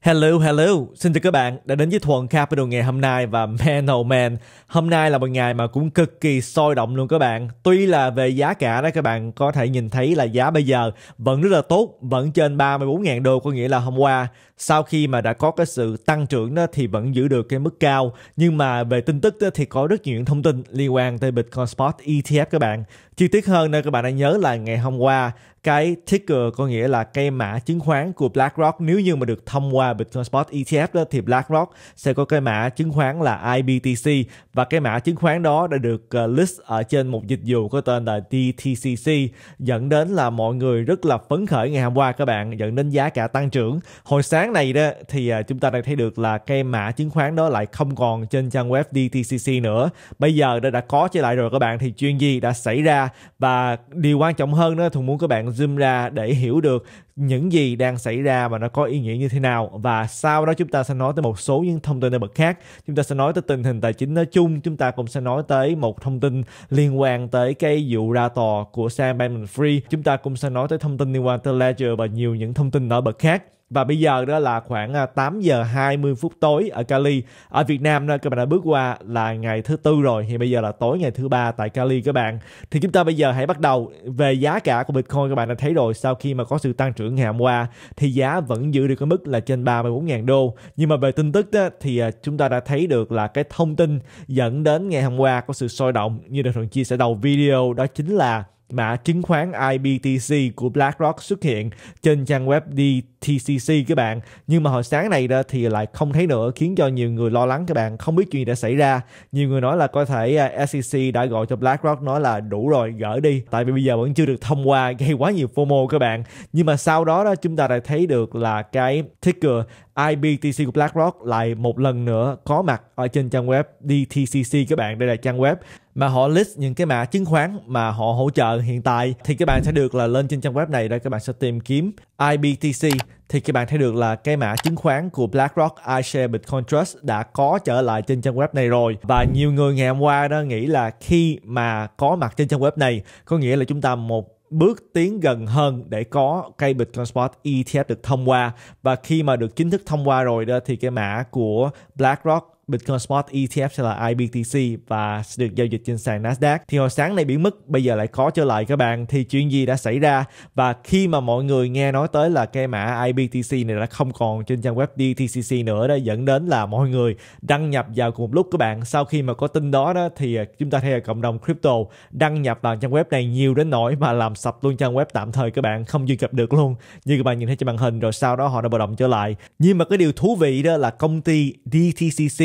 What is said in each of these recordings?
Hello, hello. Xin chào các bạn đã đến với Thuần Capital ngày hôm nay và man oh man. Hôm nay là một ngày mà cũng cực kỳ sôi động luôn các bạn. Tuy là về giá cả đó các bạn có thể nhìn thấy là giá bây giờ vẫn rất là tốt, vẫn trên 34.000 đô có nghĩa là hôm qua sau khi mà đã có cái sự tăng trưởng đó thì vẫn giữ được cái mức cao. Nhưng mà về tin tức đó thì có rất nhiều những thông tin liên quan tới Bitcoin Spot ETF các bạn. Chi tiết hơn nữa các bạn hãy nhớ là ngày hôm qua cái ticker có nghĩa là cây mã chứng khoán của BlackRock nếu như mà được thông qua Bitcoin Spot ETF đó thì BlackRock sẽ có cái mã chứng khoán là IBTC và cái mã chứng khoán đó đã được ờ, list ở trên một dịch vụ có tên là DTCC dẫn đến là mọi người rất là phấn khởi ngày hôm qua các bạn dẫn đến giá cả tăng trưởng hồi sáng này đó thì ờ, chúng ta đã thấy được là cây mã chứng khoán đó lại không còn trên trang web DTCC nữa bây giờ đã đã có trở lại rồi các bạn thì chuyện gì đã xảy ra và điều quan trọng hơn đó thì muốn các bạn zoom ra để hiểu được những gì đang xảy ra và nó có ý nghĩa như thế nào và sau đó chúng ta sẽ nói tới một số những thông tin nổi bật khác chúng ta sẽ nói tới tình hình tài chính nói chung chúng ta cũng sẽ nói tới một thông tin liên quan tới cái vụ ra tòa của Sam bankman free chúng ta cũng sẽ nói tới thông tin liên quan tới Ledger và nhiều những thông tin nổi bật khác và bây giờ đó là khoảng 8 à, giờ 20 phút tối ở Cali ở Việt Nam đó các bạn đã bước qua là ngày thứ tư rồi thì bây giờ là tối ngày thứ ba tại Cali các bạn thì chúng ta bây giờ hãy bắt đầu về giá cả của Bitcoin các bạn đã thấy rồi sau khi mà có sự tăng trưởng ngày hôm qua thì giá vẫn giữ được cái mức là trên 34.000 đô nhưng mà về tin tức đó, thì à, chúng ta đã thấy được là cái thông tin dẫn đến ngày hôm qua có sự sôi động như được thường chia sẻ đầu video đó chính là mã chứng khoán IBTC của BlackRock xuất hiện trên trang web DTCC các bạn. Nhưng mà hồi sáng này đó thì lại không thấy nữa khiến cho nhiều người lo lắng các bạn, không biết chuyện gì đã xảy ra. Nhiều người nói là có thể à, SEC đã gọi cho BlackRock nói là đủ rồi gỡ đi tại vì bây giờ vẫn chưa được thông qua gây quá nhiều FOMO các bạn. Nhưng mà sau đó đó chúng ta lại thấy được là cái ticker IBTC của BlackRock lại một lần nữa có mặt ở trên trang web DTCC các bạn. Đây là trang web mà họ list những cái mã chứng khoán mà họ hỗ trợ hiện tại thì các bạn sẽ được là lên trên trang web này đây các bạn sẽ tìm kiếm IBTC thì các bạn thấy được là cái mã chứng khoán của BlackRock iShares Bitcoin Trust đã có trở lại trên trang web này rồi và nhiều người ngày hôm qua đó nghĩ là khi mà có mặt trên trang web này có nghĩa là chúng ta một bước tiến gần hơn để có cây Bitcoin Spot ETF được thông qua và khi mà được chính thức thông qua rồi đó thì cái mã của BlackRock Bitcoin Spot ETF sẽ là IBTC và sẽ được giao dịch trên sàn Nasdaq. Thì hồi sáng nay biến mất, bây giờ lại có trở lại các bạn. Thì chuyện gì đã xảy ra? Và khi mà mọi người nghe nói tới là cái mã IBTC này đã không còn trên trang web DTCC nữa đó dẫn đến là mọi người đăng nhập vào cùng một lúc các bạn. Sau khi mà có tin đó đó thì à, chúng ta thấy là cộng đồng crypto đăng nhập vào trang web này nhiều đến nỗi mà làm sập luôn trang web tạm thời các bạn không duy cập được luôn. Như các bạn nhìn thấy trên màn hình rồi sau đó họ đã bạo động trở lại. Nhưng mà cái điều thú vị đó là công ty DTCC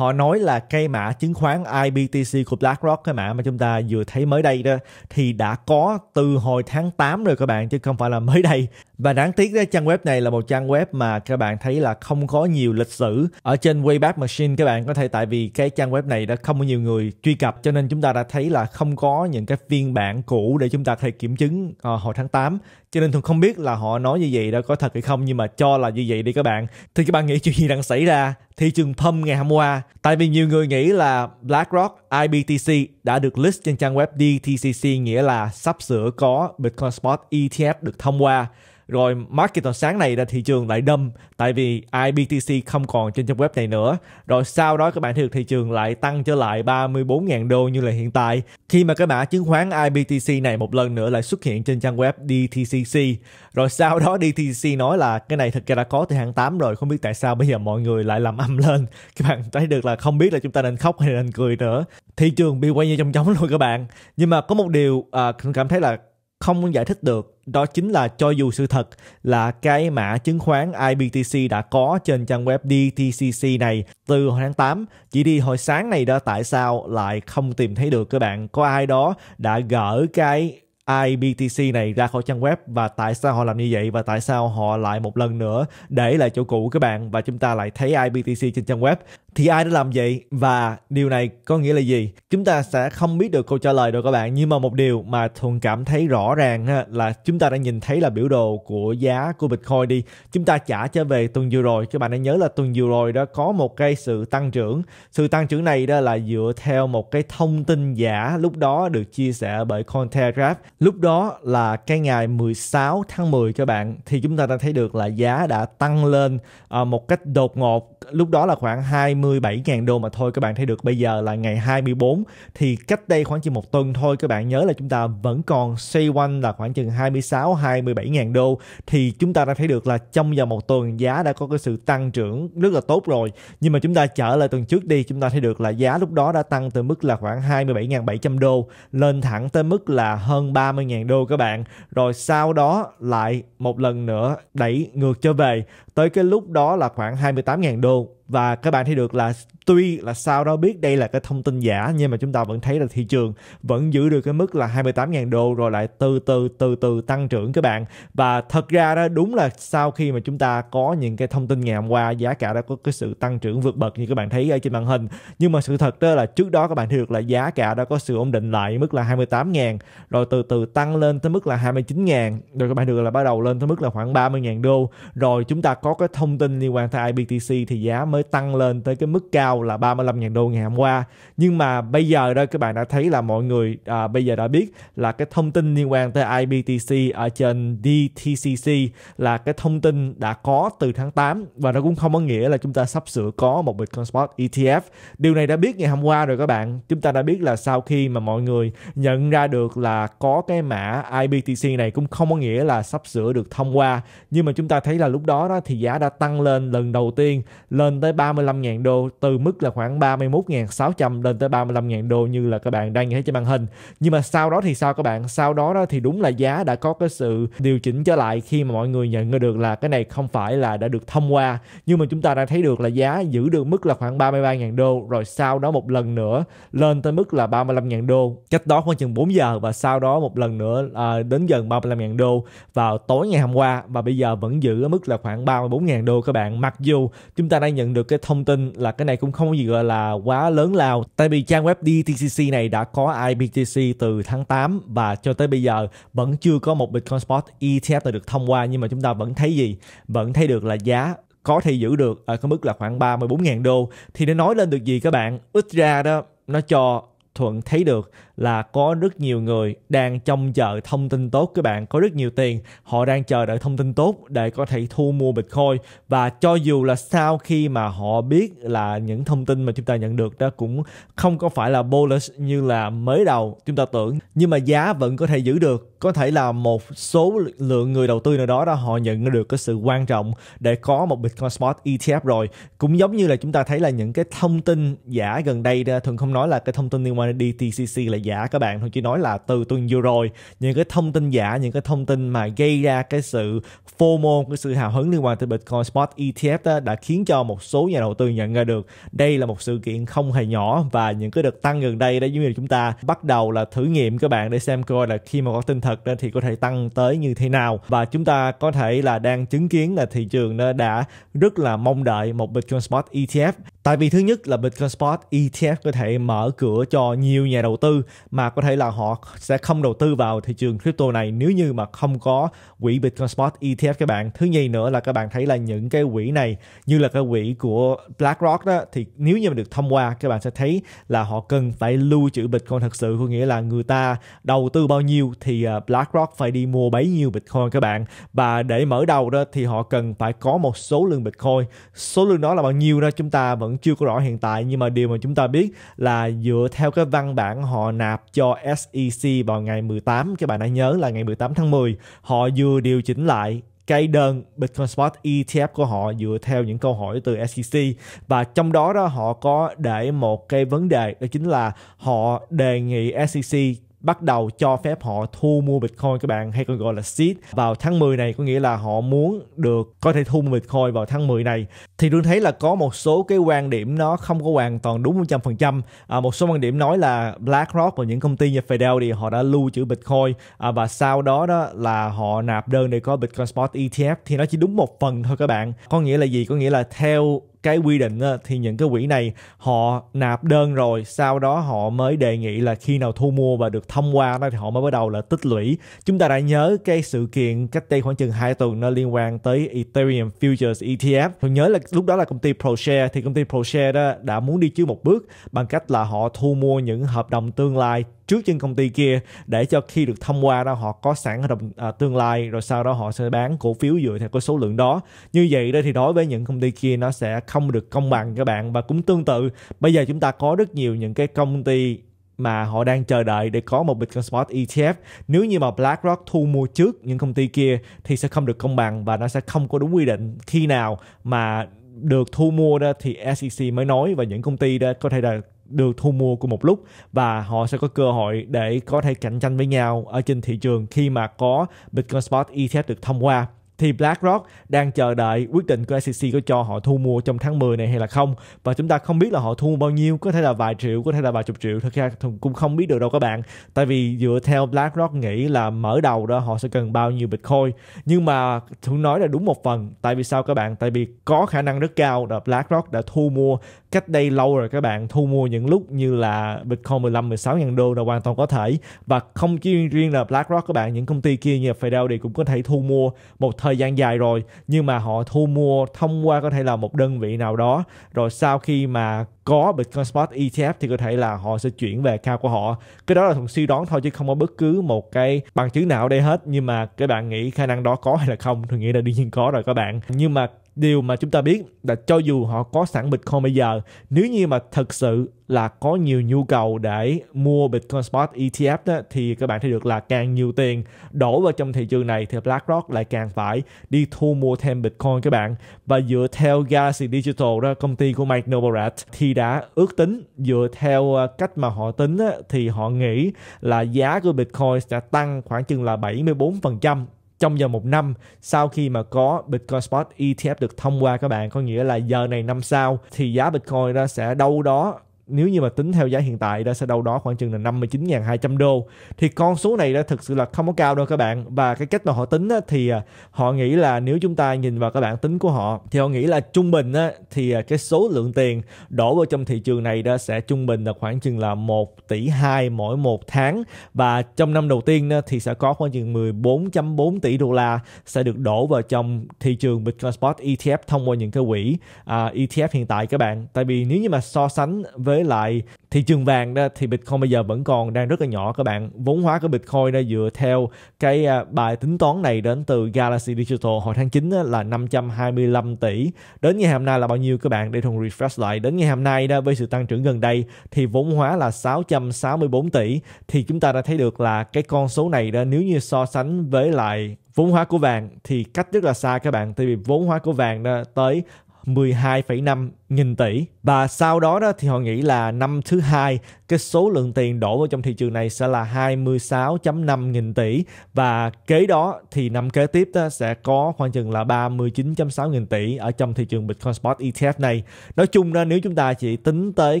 họ nói là cây mã chứng khoán IBTC của BlackRock cái mã mà chúng ta vừa thấy mới đây đó thì đã có từ hồi tháng 8 rồi các bạn chứ không phải là mới đây và đáng tiếc đó, trang web này là một trang web mà các bạn thấy là không có nhiều lịch sử ở trên Wayback Machine các bạn có thể tại vì cái trang web này đã không có nhiều người truy cập cho nên chúng ta đã thấy là không có những cái phiên bản cũ để chúng ta có thể kiểm chứng à, hồi tháng 8 cho nên thường không biết là họ nói như vậy đó có thật hay không nhưng mà cho là như vậy đi các bạn thì các bạn nghĩ chuyện gì đang xảy ra thị trường pump ngày hôm qua Tại vì nhiều người nghĩ là BlackRock IBTC đã được list trên trang web DTCC nghĩa là sắp sửa có Bitcoin Spot ETF được thông qua rồi market vào sáng này là thị trường lại đâm tại vì IBTC không còn trên trang web này nữa rồi sau đó các bạn thấy được thị trường lại tăng trở lại 34.000 đô như là hiện tại khi mà cái mã chứng khoán IBTC này một lần nữa lại xuất hiện trên trang web DTCC rồi sau đó DTCC nói là cái này thực ra đã có từ tháng 8 rồi không biết tại sao bây giờ mọi người lại làm âm lên các bạn thấy được là không biết là chúng ta nên khóc hay nên cười nữa thị trường bị quay như trong chóng luôn các bạn nhưng mà có một điều à, cảm thấy là không giải thích được đó chính là cho dù sự thật là cái mã chứng khoán IBTC đã có trên trang web DTCC này từ hồi tháng 8 chỉ đi hồi sáng này đó tại sao lại không tìm thấy được các bạn có ai đó đã gỡ cái IBTC này ra khỏi trang web và tại sao họ làm như vậy và tại sao họ lại một lần nữa để lại chỗ cũ các bạn và chúng ta lại thấy IBTC trên trang web thì ai đã làm vậy và điều này có nghĩa là gì chúng ta sẽ không biết được câu trả lời đâu các bạn nhưng mà một điều mà thường cảm thấy rõ ràng là chúng ta đã nhìn thấy là biểu đồ của giá của bitcoin đi chúng ta trả trở về tuần vừa rồi các bạn đã nhớ là tuần vừa rồi đó có một cái sự tăng trưởng sự tăng trưởng này đó là dựa theo một cái thông tin giả lúc đó được chia sẻ bởi Cointelegraph lúc đó là cái ngày 16 tháng 10 các bạn thì chúng ta đã thấy được là giá đã tăng lên à, một cách đột ngột lúc đó là khoảng 20 27.000 đô mà thôi các bạn thấy được bây giờ là ngày 24 thì cách đây khoảng chừng một tuần thôi các bạn nhớ là chúng ta vẫn còn xoay quanh là khoảng chừng 26 27.000 đô thì chúng ta đã thấy được là trong vòng một tuần giá đã có cái sự tăng trưởng rất là tốt rồi nhưng mà chúng ta trở lại tuần trước đi chúng ta thấy được là giá lúc đó đã tăng từ mức là khoảng 27.700 đô lên thẳng tới mức là hơn 30.000 đô các bạn rồi sau đó lại một lần nữa đẩy ngược trở về tới cái lúc đó là khoảng 28.000 đô và các bạn thấy được là tuy là sau đó biết đây là cái thông tin giả nhưng mà chúng ta vẫn thấy là thị trường vẫn giữ được cái mức là 28.000 đô rồi lại từ từ từ từ tăng trưởng các bạn và thật ra đó đúng là sau khi mà chúng ta có những cái thông tin ngày hôm qua giá cả đã có cái sự tăng trưởng vượt bậc như các bạn thấy ở trên màn hình nhưng mà sự thật đó là trước đó các bạn thấy được là giá cả đã có sự ổn định lại mức là 28.000 rồi từ từ tăng lên tới mức là 29.000 rồi các bạn được là bắt đầu lên tới mức là khoảng 30.000 đô rồi chúng ta có có cái thông tin liên quan tới IBTC thì giá mới tăng lên tới cái mức cao là 35.000 đô ngày hôm qua nhưng mà bây giờ đó các bạn đã thấy là mọi người à, bây giờ đã biết là cái thông tin liên quan tới IBTC ở trên DTCC là cái thông tin đã có từ tháng 8 và nó cũng không có nghĩa là chúng ta sắp sửa có một Bitcoin Spot ETF điều này đã biết ngày hôm qua rồi các bạn chúng ta đã biết là sau khi mà mọi người nhận ra được là có cái mã IBTC này cũng không có nghĩa là sắp sửa được thông qua nhưng mà chúng ta thấy là lúc đó đó thì thì giá đã tăng lên lần đầu tiên lên tới 35.000 đô từ mức là khoảng 31.600 lên tới 35.000 đô như là các bạn đang thấy trên màn hình. Nhưng mà sau đó thì sao các bạn? Sau đó đó thì đúng là giá đã có cái sự điều chỉnh trở lại khi mà mọi người nhận được là cái này không phải là đã được thông qua nhưng mà chúng ta đã thấy được là giá giữ được mức là khoảng 33.000 đô rồi sau đó một lần nữa lên tới mức là 35.000 đô cách đó khoảng chừng 4 giờ và sau đó một lần nữa à, đến gần 35.000 đô vào tối ngày hôm qua và bây giờ vẫn giữ ở mức là khoảng 30 34.000 đô các bạn mặc dù chúng ta đã nhận được cái thông tin là cái này cũng không gì gọi là quá lớn lao tại vì trang web DTCC này đã có IBTC từ tháng 8 và cho tới bây giờ vẫn chưa có một Bitcoin Spot ETF được thông qua nhưng mà chúng ta vẫn thấy gì vẫn thấy được là giá có thể giữ được ở cái mức là khoảng 34.000 đô thì nó nói lên được gì các bạn ít ra đó nó cho thuận thấy được là có rất nhiều người đang trông chờ thông tin tốt các bạn có rất nhiều tiền họ đang chờ đợi thông tin tốt để có thể thu mua bitcoin và cho dù là sau khi mà họ biết là những thông tin mà chúng ta nhận được đó cũng không có phải là bullish như là mới đầu chúng ta tưởng nhưng mà giá vẫn có thể giữ được có thể là một số lượng người đầu tư nào đó đó họ nhận được cái sự quan trọng để có một Bitcoin Spot ETF rồi cũng giống như là chúng ta thấy là những cái thông tin giả gần đây đó, thường không nói là cái thông tin liên quan đến DTCC là giả giả các bạn thôi chỉ nói là từ tuần vừa rồi những cái thông tin giả những cái thông tin mà gây ra cái sự FOMO cái sự hào hứng liên quan tới Bitcoin Spot ETF đó, đã khiến cho một số nhà đầu tư nhận ra được đây là một sự kiện không hề nhỏ và những cái đợt tăng gần đây đã giống như chúng ta bắt đầu là thử nghiệm các bạn để xem coi là khi mà có tin thật đó thì có thể tăng tới như thế nào và chúng ta có thể là đang chứng kiến là thị trường nó đã rất là mong đợi một Bitcoin Spot ETF Tại vì thứ nhất là Bitcoin Spot ETF có thể mở cửa cho nhiều nhà đầu tư mà có thể là họ sẽ không đầu tư vào thị trường crypto này nếu như mà không có quỹ Bitcoin Spot ETF các bạn. Thứ nhì nữa là các bạn thấy là những cái quỹ này như là cái quỹ của BlackRock đó thì nếu như mà được thông qua các bạn sẽ thấy là họ cần phải lưu trữ Bitcoin thật sự có nghĩa là người ta đầu tư bao nhiêu thì à, BlackRock phải đi mua bấy nhiêu Bitcoin các bạn. Và để mở đầu đó thì họ cần phải có một số lượng Bitcoin. Số lượng đó là bao nhiêu đó chúng ta vẫn vẫn chưa có rõ hiện tại nhưng mà điều mà chúng ta biết là dựa theo cái văn bản họ nạp cho SEC vào ngày 18 các bạn đã nhớ là ngày 18 tháng 10 họ vừa điều chỉnh lại cái đơn Bitcoin Spot ETF của họ dựa theo những câu hỏi từ SEC và trong đó đó họ có để một cái vấn đề đó chính là họ đề nghị SEC bắt đầu cho phép họ thu mua Bitcoin các bạn hay còn gọi là seed vào tháng 10 này có nghĩa là họ muốn được có thể thu mua Bitcoin vào tháng 10 này thì tôi thấy là có một số cái quan điểm nó không có hoàn toàn đúng 100% à, một số quan điểm nói là BlackRock và những công ty như Fidelity họ đã lưu trữ Bitcoin à, và sau đó đó là họ nạp đơn để có Bitcoin Spot ETF thì nó chỉ đúng một phần thôi các bạn có nghĩa là gì có nghĩa là theo cái quy định á, thì những cái quỹ này họ nạp đơn rồi sau đó họ mới đề nghị là khi nào thu mua và được thông qua đó thì họ mới bắt đầu là tích lũy chúng ta đã nhớ cái sự kiện cách đây khoảng chừng 2 tuần nó liên quan tới Ethereum Futures ETF tôi nhớ là lúc đó là công ty ProShare thì công ty ProShare đó đã muốn đi trước một bước bằng cách là họ thu mua những hợp đồng tương lai trước trên công ty kia để cho khi được thông qua đó họ có sẵn đồng à, tương lai rồi sau đó họ sẽ bán cổ phiếu dựa theo cái số lượng đó như vậy đó thì đối với những công ty kia nó sẽ không được công bằng các bạn và cũng tương tự bây giờ chúng ta có rất nhiều những cái công ty mà họ đang chờ đợi để có một Bitcoin Spot ETF. Nếu như mà BlackRock thu mua trước những công ty kia thì sẽ không được công bằng và nó sẽ không có đúng quy định khi nào mà được thu mua đó thì SEC mới nói và những công ty đó có thể là được thu mua của một lúc và họ sẽ có cơ hội để có thể cạnh tranh với nhau ở trên thị trường khi mà có Bitcoin Spot ETF được thông qua thì BlackRock đang chờ đợi quyết định của SEC có cho họ thu mua trong tháng 10 này hay là không và chúng ta không biết là họ thu mua bao nhiêu có thể là vài triệu có thể là vài chục triệu thực ra cũng không biết được đâu các bạn tại vì dựa theo BlackRock nghĩ là mở đầu đó họ sẽ cần bao nhiêu Bitcoin nhưng mà chúng nói là đúng một phần tại vì sao các bạn tại vì có khả năng rất cao là BlackRock đã thu mua cách đây lâu rồi các bạn thu mua những lúc như là Bitcoin 15 16 ngàn đô là hoàn toàn có thể và không chỉ riêng là BlackRock các bạn những công ty kia như Fidelity cũng có thể thu mua một thời thời gian dài rồi nhưng mà họ thu mua thông qua có thể là một đơn vị nào đó rồi sau khi mà có Bitcoin Spot ETF thì có thể là họ sẽ chuyển về cao của họ cái đó là thuần suy đoán thôi chứ không có bất cứ một cái bằng chứng nào ở đây hết nhưng mà các bạn nghĩ khả năng đó có hay là không thì nghĩ là đương nhiên có rồi các bạn nhưng mà điều mà chúng ta biết là cho dù họ có sẵn Bitcoin bây giờ, nếu như mà thật sự là có nhiều nhu cầu để mua Bitcoin Spot ETF đó, thì các bạn thấy được là càng nhiều tiền đổ vào trong thị trường này thì BlackRock lại càng phải đi thu mua thêm Bitcoin các bạn. Và dựa theo Galaxy Digital đó, công ty của Mike Novogratz thì đã ước tính dựa theo ờ, cách mà họ tính đó, thì họ nghĩ là giá của Bitcoin sẽ tăng khoảng chừng là 74% trong vòng một năm sau khi mà có Bitcoin Spot ETF được thông qua các bạn có nghĩa là giờ này năm sau thì giá Bitcoin nó sẽ đâu đó nếu như mà tính theo giá hiện tại đó sẽ đâu đó khoảng chừng là 59.200 đô thì con số này đã thực sự là không có cao đâu các bạn và cái cách mà họ tính á, thì à, họ nghĩ là nếu chúng ta nhìn vào các bạn tính của họ thì họ nghĩ là trung bình á, thì à, cái số lượng tiền đổ vào trong thị trường này đó sẽ trung bình là khoảng chừng là 1 tỷ 2 mỗi một tháng và trong năm đầu tiên á, thì sẽ có khoảng chừng 14.4 tỷ đô la sẽ được đổ vào trong thị trường Bitcoin Spot ETF thông qua những cái quỹ uh, à, ETF hiện tại các bạn tại vì nếu như mà so sánh với với lại thị trường vàng đó thì Bitcoin bây giờ vẫn còn đang rất là nhỏ các bạn. Vốn hóa của Bitcoin đó dựa theo cái à, bài tính toán này đến từ Galaxy Digital hồi tháng 9 là 525 tỷ. Đến ngày hôm nay là bao nhiêu các bạn để thùng refresh lại. Đến ngày hôm nay đó với sự tăng trưởng gần đây thì vốn hóa là 664 tỷ thì chúng ta đã thấy được là cái con số này đó nếu như so sánh với lại vốn hóa của vàng thì cách rất là xa các bạn tại vì vốn hóa của vàng đó tới 12,5 nghìn tỷ và sau đó đó thì họ nghĩ là năm thứ hai cái số lượng tiền đổ vào trong thị trường này sẽ là 26.5 nghìn tỷ và kế đó thì năm kế tiếp đó sẽ có khoảng chừng là 39.6 nghìn tỷ ở trong thị trường Bitcoin Spot ETF này nói chung đó nếu chúng ta chỉ tính tới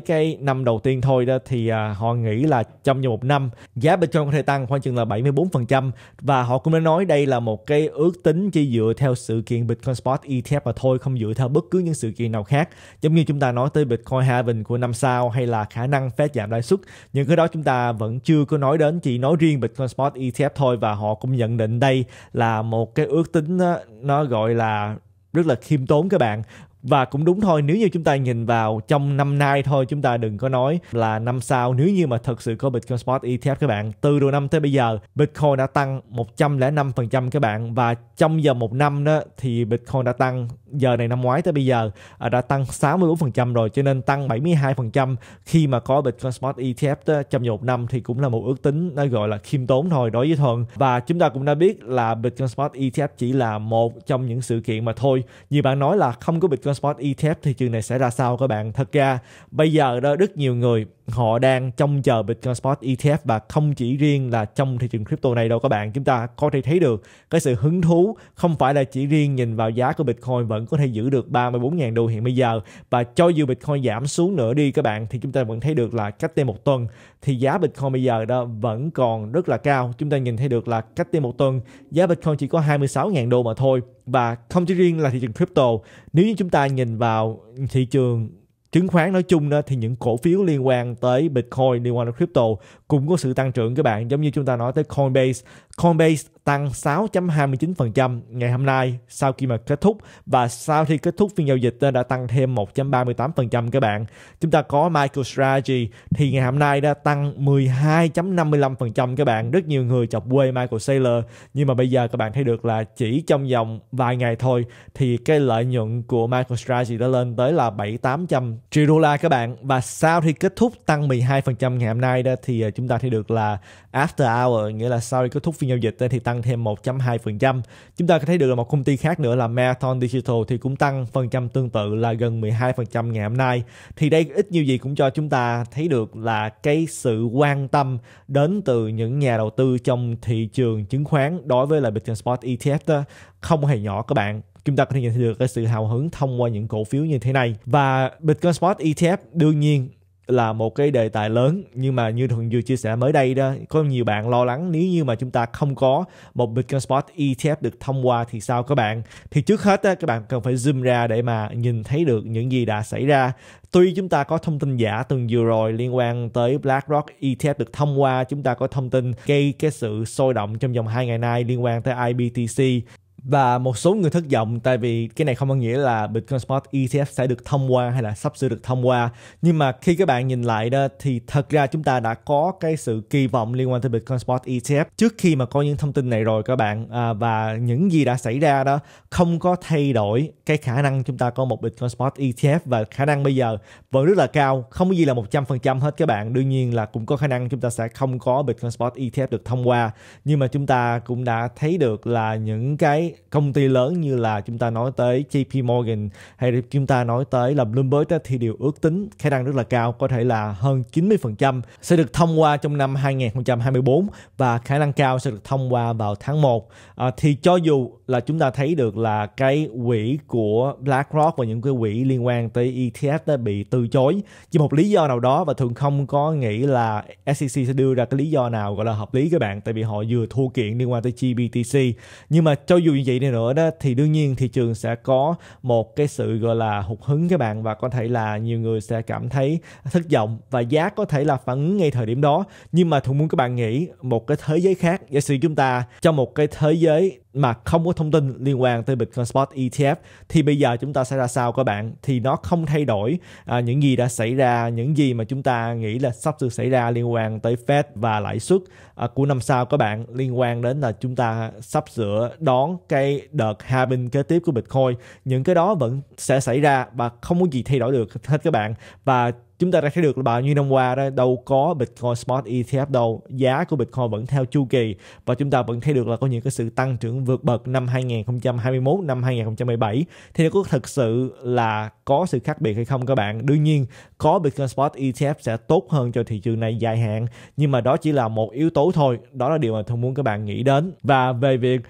cái năm đầu tiên thôi đó thì à, họ nghĩ là trong vòng một năm giá Bitcoin có thể tăng khoảng chừng là 74% và họ cũng đã nói đây là một cái ước tính chỉ dựa theo sự kiện Bitcoin Spot ETF mà thôi không dựa theo bất cứ những sự kiện nào khác giống như chúng ta nói tới Bitcoin halving của năm sau hay là khả năng phép giảm lãi suất những cái đó chúng ta vẫn chưa có nói đến chỉ nói riêng Bitcoin Spot ETF thôi và họ cũng nhận định đây là một cái ước tính nó, nó gọi là rất là khiêm tốn các bạn và cũng đúng thôi nếu như chúng ta nhìn vào trong năm nay thôi chúng ta đừng có nói là năm sau nếu như mà thật sự có Bitcoin Spot ETF các bạn từ đầu năm tới bây giờ Bitcoin đã tăng 105% các bạn và trong giờ một năm đó thì Bitcoin đã tăng giờ này năm ngoái tới bây giờ à, đã tăng 64% rồi cho nên tăng 72% khi mà có Bitcoin Spot ETF đó, trong vòng một năm thì cũng là một ước tính nó gọi là khiêm tốn thôi đối với Thuận và chúng ta cũng đã biết là Bitcoin Spot ETF chỉ là một trong những sự kiện mà thôi như bạn nói là không có Bitcoin Bitcoin Spot ETF thị trường này sẽ ra sao các bạn thật ra bây giờ đó rất nhiều người họ đang trông chờ Bitcoin Spot ETF và không chỉ riêng là trong thị trường crypto này đâu các bạn chúng ta có thể thấy được cái sự hứng thú không phải là chỉ riêng nhìn vào giá của Bitcoin vẫn có thể giữ được 34.000 đô hiện bây giờ và cho dù Bitcoin giảm xuống nữa đi các bạn thì chúng ta vẫn thấy được là cách đây một tuần thì giá Bitcoin bây giờ đó vẫn còn rất là cao chúng ta nhìn thấy được là cách đây một tuần giá Bitcoin chỉ có 26.000 đô mà thôi và không chỉ riêng là thị trường crypto nếu như chúng ta nhìn vào thị trường chứng khoán nói chung đó, thì những cổ phiếu liên quan tới Bitcoin, liên quan đến crypto cũng có sự tăng trưởng các bạn. Giống như chúng ta nói tới Coinbase. Coinbase tăng 6.29% ngày hôm nay sau khi mà kết thúc và sau khi kết thúc phiên giao dịch đã tăng thêm 1.38% các bạn. Chúng ta có MicroStrategy thì ngày hôm nay đã tăng 12.55% các bạn. Rất nhiều người chọc quê Michael Saylor nhưng mà bây giờ các bạn thấy được là chỉ trong vòng vài ngày thôi thì cái lợi nhuận của MicroStrategy đã lên tới là 7-800 triệu đô la các bạn và sau khi kết thúc tăng 12% ngày hôm nay đó thì ờ, chúng ta thấy được là after hour nghĩa là sau khi kết thúc phiên giao dịch thì tăng tăng thêm 1.2%. Chúng ta có thấy được là một công ty khác nữa là Marathon Digital thì cũng tăng phần trăm tương tự là gần 12% ngày hôm nay. Thì đây ít nhiều gì cũng cho chúng ta thấy được là cái sự quan tâm đến từ những nhà đầu tư trong thị trường chứng khoán đối với là Bitcoin Spot ETF đó, không hề nhỏ các bạn chúng ta có thể nhận thấy được cái sự hào hứng thông qua những cổ phiếu như thế này và Bitcoin Spot ETF đương nhiên là một cái đề tài lớn nhưng mà như thường vừa chia sẻ mới đây đó có nhiều bạn lo lắng nếu như mà chúng ta không có một Bitcoin Spot ETF được thông qua thì sao các bạn thì trước hết á, các bạn cần phải zoom ra để mà nhìn thấy được những gì đã xảy ra tuy chúng ta có thông tin giả tuần vừa rồi liên quan tới BlackRock ETF được thông qua chúng ta có thông tin gây cái sự sôi động trong vòng hai ngày nay liên quan tới IBTC và một số người thất vọng tại vì cái này không có nghĩa là Bitcoin Spot ETF sẽ được thông qua hay là sắp sửa được thông qua nhưng mà khi các bạn nhìn lại đó thì thật ra chúng ta đã có cái sự kỳ vọng liên quan tới Bitcoin Spot ETF trước khi mà có những thông tin này rồi các bạn à, và những gì đã xảy ra đó không có thay đổi cái khả năng chúng ta có một Bitcoin Spot ETF và khả năng bây giờ vẫn rất là cao không có gì là 100% hết các bạn đương nhiên là cũng có khả năng chúng ta sẽ không có Bitcoin Spot ETF được thông qua nhưng mà chúng ta cũng đã thấy được là những cái công ty lớn như là chúng ta nói tới JP Morgan hay chúng ta nói tới là Bloomberg thì điều ước tính khả năng rất là cao có thể là hơn 90% sẽ được thông qua trong năm 2024 và khả năng cao sẽ được thông qua vào tháng 1. À, thì cho dù là chúng ta thấy được là cái quỹ của BlackRock và những cái quỹ liên quan tới ETF đã bị từ chối chỉ một lý do nào đó và thường không có nghĩ là SEC sẽ đưa ra cái lý do nào gọi là hợp lý các bạn tại vì họ vừa thua kiện liên quan tới GBTC nhưng mà cho dù như vậy này nữa đó thì đương nhiên thị trường sẽ có một cái sự gọi là hụt hứng các bạn và có thể là nhiều người sẽ cảm thấy thất vọng và giá có thể là phản ứng ngay thời điểm đó nhưng mà thuận muốn các bạn nghĩ một cái thế giới khác giả sử chúng ta trong một cái thế giới mà không có thông tin liên quan tới Bitcoin Spot ETF thì bây giờ chúng ta sẽ ra sao các bạn thì nó không thay đổi à, những gì đã xảy ra những gì mà chúng ta nghĩ là sắp được xảy ra liên quan tới Fed và lãi suất à, của năm sau các bạn liên quan đến là chúng ta sắp sửa đón cái đợt halving kế tiếp của Bitcoin những cái đó vẫn sẽ xảy ra và không có gì thay đổi được hết các bạn và chúng ta đã thấy được là bao nhiêu năm qua đó đâu có Bitcoin Spot ETF đâu giá của Bitcoin vẫn theo chu kỳ và chúng ta vẫn thấy được là có những cái sự tăng trưởng vượt bậc năm 2021 năm 2017 thì có thực sự là có sự khác biệt hay không các bạn đương nhiên có Bitcoin Spot ETF sẽ tốt hơn cho thị trường này dài hạn nhưng mà đó chỉ là một yếu tố thôi đó là điều mà tôi muốn các bạn nghĩ đến và về việc